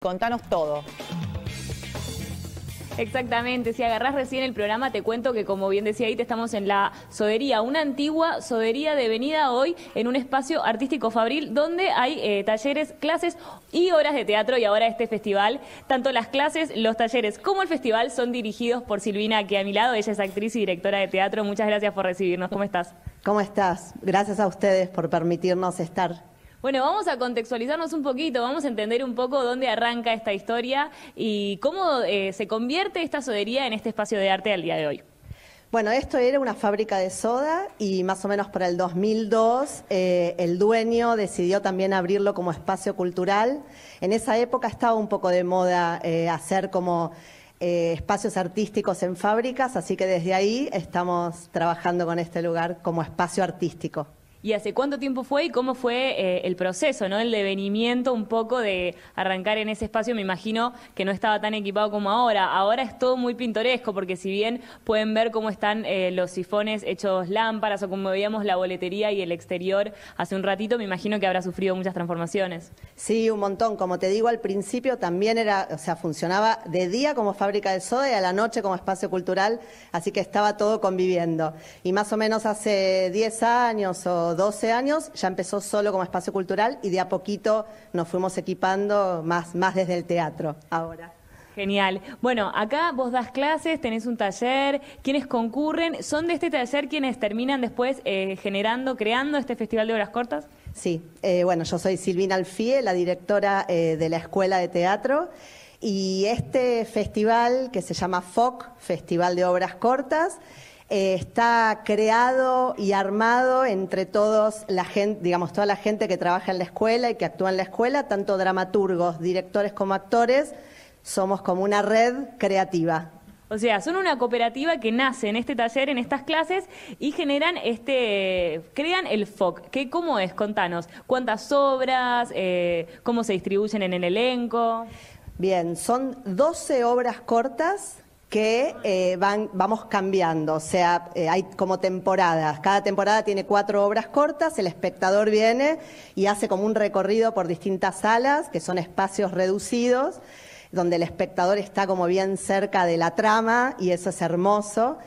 Contanos todo. Exactamente, si agarrás recién el programa te cuento que como bien decía ahí te estamos en la sodería, una antigua sodería de venida hoy en un espacio artístico fabril donde hay eh, talleres, clases y horas de teatro y ahora este festival, tanto las clases, los talleres como el festival son dirigidos por Silvina que a mi lado, ella es actriz y directora de teatro, muchas gracias por recibirnos, ¿cómo estás? ¿Cómo estás? Gracias a ustedes por permitirnos estar bueno, vamos a contextualizarnos un poquito, vamos a entender un poco dónde arranca esta historia y cómo eh, se convierte esta sodería en este espacio de arte al día de hoy. Bueno, esto era una fábrica de soda y más o menos para el 2002 eh, el dueño decidió también abrirlo como espacio cultural. En esa época estaba un poco de moda eh, hacer como espacios artísticos en fábricas, así que desde ahí estamos trabajando con este lugar como espacio artístico. ¿Y hace cuánto tiempo fue y cómo fue eh, el proceso, ¿no? el devenimiento un poco de arrancar en ese espacio? Me imagino que no estaba tan equipado como ahora. Ahora es todo muy pintoresco porque si bien pueden ver cómo están eh, los sifones hechos lámparas o como veíamos la boletería y el exterior hace un ratito, me imagino que habrá sufrido muchas transformaciones. Sí, un montón. Como te digo, al principio también era, o sea, funcionaba de día como fábrica de soda y a la noche como espacio cultural, así que estaba todo conviviendo. Y más o menos hace 10 años o 12 años, ya empezó solo como espacio cultural y de a poquito nos fuimos equipando más, más desde el teatro ahora. Genial. Bueno, acá vos das clases, tenés un taller, quienes concurren, ¿son de este taller quienes terminan después eh, generando, creando este Festival de Obras Cortas? Sí, eh, bueno, yo soy Silvina Alfie, la directora eh, de la Escuela de Teatro, y este festival que se llama FOC, Festival de Obras Cortas, eh, está creado y armado entre todos la gente, digamos, toda la gente que trabaja en la escuela y que actúa en la escuela, tanto dramaturgos, directores como actores, somos como una red creativa. O sea, son una cooperativa que nace en este taller, en estas clases, y generan este, crean el FOC. ¿Qué, ¿Cómo es? Contanos. ¿Cuántas obras? Eh, ¿Cómo se distribuyen en el elenco? Bien, son 12 obras cortas que eh, van, vamos cambiando, o sea, eh, hay como temporadas. Cada temporada tiene cuatro obras cortas, el espectador viene y hace como un recorrido por distintas salas, que son espacios reducidos, donde el espectador está como bien cerca de la trama y eso es hermoso.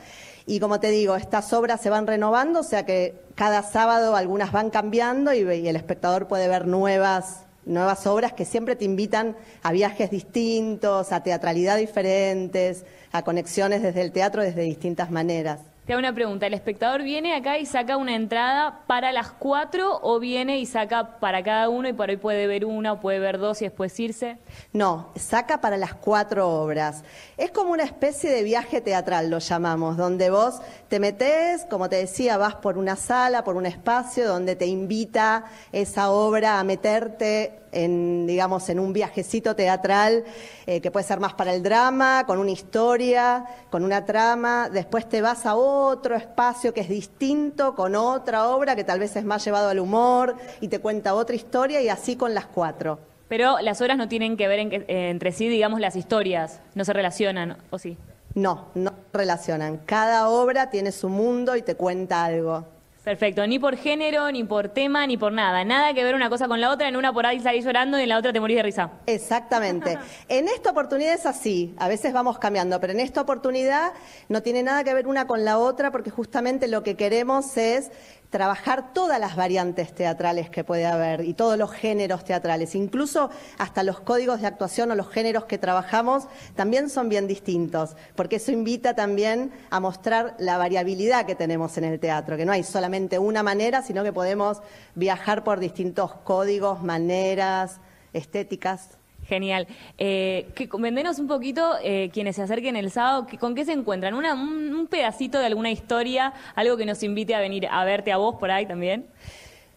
Y como te digo, estas obras se van renovando, o sea que cada sábado algunas van cambiando y el espectador puede ver nuevas nuevas obras que siempre te invitan a viajes distintos, a teatralidad diferentes, a conexiones desde el teatro desde distintas maneras. Te hago una pregunta, ¿el espectador viene acá y saca una entrada para las cuatro o viene y saca para cada uno y por ahí puede ver una o puede ver dos y después irse? No, saca para las cuatro obras. Es como una especie de viaje teatral, lo llamamos, donde vos te metes, como te decía, vas por una sala, por un espacio donde te invita esa obra a meterte en, digamos, en un viajecito teatral eh, que puede ser más para el drama, con una historia, con una trama, después te vas a otro espacio que es distinto, con otra obra que tal vez es más llevado al humor y te cuenta otra historia y así con las cuatro. Pero las obras no tienen que ver eh, entre sí, digamos, las historias, no se relacionan, ¿o sí? No, no relacionan. Cada obra tiene su mundo y te cuenta algo. Perfecto, ni por género, ni por tema, ni por nada. Nada que ver una cosa con la otra. En una por ahí salís llorando y en la otra te morís de risa. Exactamente. en esta oportunidad es así. A veces vamos cambiando, pero en esta oportunidad no tiene nada que ver una con la otra porque justamente lo que queremos es trabajar todas las variantes teatrales que puede haber y todos los géneros teatrales, incluso hasta los códigos de actuación o los géneros que trabajamos también son bien distintos, porque eso invita también a mostrar la variabilidad que tenemos en el teatro, que no hay solamente una manera, sino que podemos viajar por distintos códigos, maneras, estéticas. Genial. Eh, que, vendenos un poquito, eh, quienes se acerquen el sábado, ¿con qué se encuentran? Una, un, pedacito de alguna historia, algo que nos invite a venir a verte a vos por ahí también.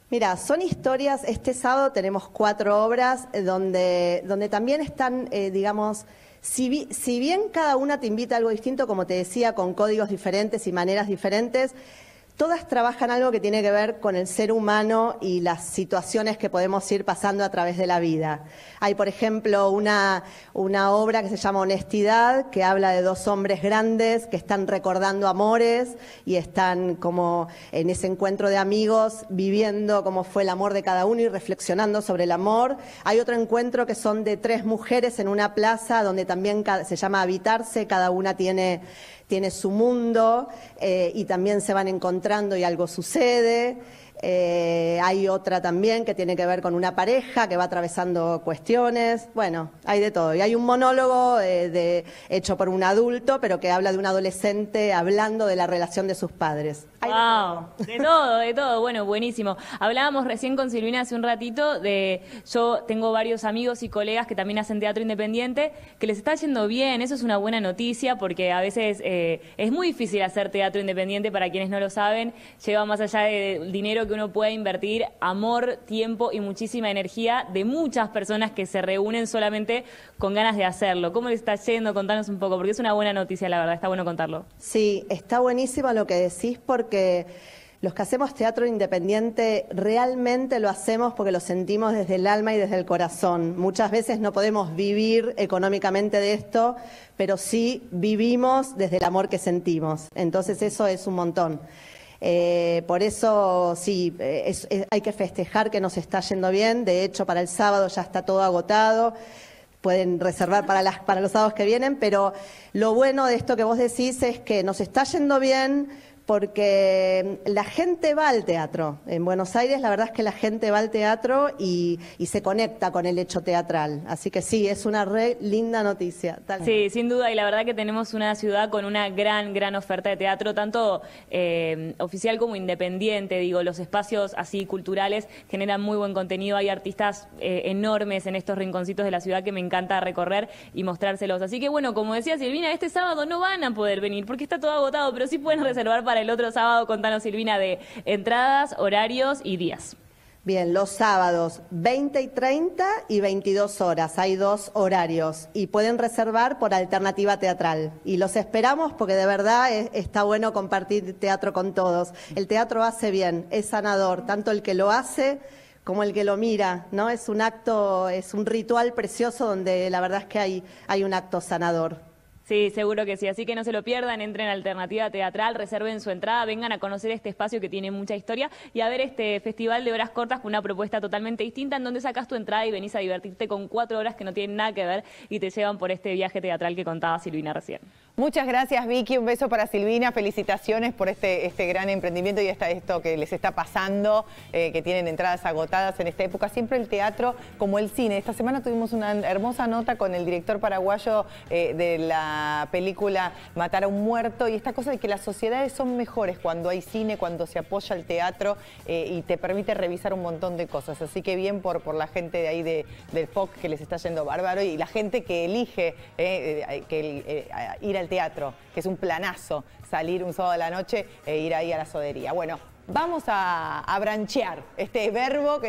Mira, son historias, este sábado tenemos cuatro obras eh, donde, donde también están, eh, digamos, si, si bien cada una te invita a algo distinto, como te decía, con códigos diferentes y maneras diferentes, Todas trabajan algo que tiene que ver con el ser humano y las situaciones que podemos ir pasando a través de la vida. Hay, por ejemplo, una, una obra que se llama Honestidad, que habla de dos hombres grandes que están recordando amores y están como en ese encuentro de amigos viviendo cómo fue el amor de cada uno y reflexionando sobre el amor. Hay otro encuentro que son de tres mujeres en una plaza donde también se llama Habitarse, cada una tiene tiene su mundo eh, y también se van encontrando y algo sucede. Eh, hay otra también que tiene que ver con una pareja que va atravesando cuestiones. Bueno, hay de todo. Y hay un monólogo eh, de, hecho por un adulto, pero que habla de un adolescente hablando de la relación de sus padres. wow, de todo. de todo, Bueno, buenísimo. Hablábamos recién con Silvina hace un ratito de yo tengo varios amigos y colegas que también hacen teatro independiente que les está yendo bien. Eso es una buena noticia porque a veces eh, es muy difícil hacer teatro independiente para quienes no lo saben. Lleva más allá de dinero que uno pueda invertir amor, tiempo y muchísima energía de muchas personas que se reúnen solamente con ganas de hacerlo. ¿Cómo le está yendo? Contanos un poco, porque es una buena noticia, la verdad, está bueno contarlo. Sí, está buenísimo lo que decís porque... Los que hacemos teatro independiente realmente lo hacemos porque lo sentimos desde el alma y desde el corazón. Muchas veces no podemos vivir económicamente de esto, pero sí vivimos desde el amor que sentimos. Entonces eso es un montón. Eh, por eso, sí, eh, hay que festejar que nos está yendo bien. De hecho, para el sábado ya está todo agotado. Pueden reservar para, las, para los sábados que vienen, pero lo bueno de esto que vos decís es que nos está yendo bien, porque la gente va al teatro. En Buenos Aires la verdad es que la gente va al teatro y, se conecta con el hecho teatral. Así que sí, es una re linda noticia. Sí, sin duda, y la verdad que tenemos una ciudad con una gran, gran oferta de teatro, tanto eh, oficial como independiente. Digo, los espacios así culturales generan muy buen contenido. Hay artistas eh, enormes en estos rinconcitos de la ciudad que me encanta recorrer y mostrárselos. Así que bueno, como decía Silvina, este sábado no van a poder venir porque está todo agotado, pero sí pueden reservar para el otro sábado? Contanos, Silvina, de entradas, horarios y días. Bien, los sábados 20 y 30 y 22 horas, hay dos horarios y pueden reservar por alternativa teatral. Y los esperamos porque de verdad está bueno compartir teatro con todos. El teatro hace bien, es sanador, tanto el que lo hace como el que lo mira, ¿no? Es un acto, es un ritual precioso donde la verdad es que hay un acto sanador. Sí, seguro que sí. Así que no se lo pierdan, entren a Alternativa Teatral, reserven su entrada, vengan a conocer este espacio que tiene mucha historia y a ver este festival de horas cortas con una propuesta totalmente distinta en donde sacas tu entrada y venís a divertirte con cuatro horas que no tienen nada que ver y te llevan por este viaje teatral que contaba Silvina recién. Muchas gracias Vicky, un beso para Silvina, felicitaciones por este, este gran emprendimiento y esta, esto que les está pasando, eh, que tienen entradas agotadas en esta época. Siempre el teatro como el cine. Esta semana tuvimos una hermosa nota con el director paraguayo eh, de la película Matar a un muerto y esta cosa de que las sociedades son mejores cuando hay cine, cuando se apoya el teatro eh, y te permite revisar un montón de cosas. Así que bien por, por la gente de ahí del FOC que les está yendo bárbaro y la gente que elige que, ir al teatro, que es un planazo salir un sábado de la noche e ir ahí a la sodería. Bueno, vamos a, a este verbo que...